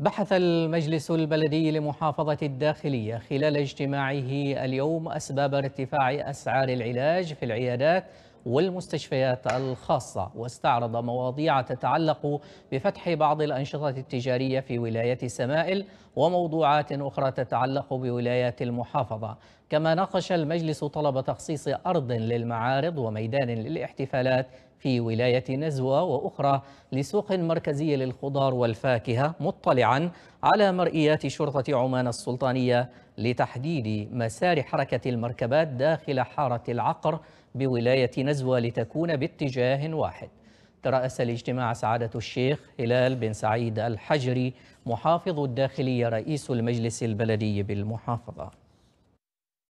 بحث المجلس البلدي لمحافظة الداخلية خلال اجتماعه اليوم أسباب ارتفاع أسعار العلاج في العيادات والمستشفيات الخاصة واستعرض مواضيع تتعلق بفتح بعض الأنشطة التجارية في ولاية سمائل وموضوعات أخرى تتعلق بولايات المحافظة كما ناقش المجلس طلب تخصيص أرض للمعارض وميدان للاحتفالات في ولاية نزوة وأخرى لسوق مركزي للخضار والفاكهة مطلعا على مرئيات شرطة عمان السلطانية لتحديد مسار حركة المركبات داخل حارة العقر بولاية نزوة لتكون باتجاه واحد ترأس الاجتماع سعادة الشيخ هلال بن سعيد الحجري محافظ الداخلية رئيس المجلس البلدي بالمحافظة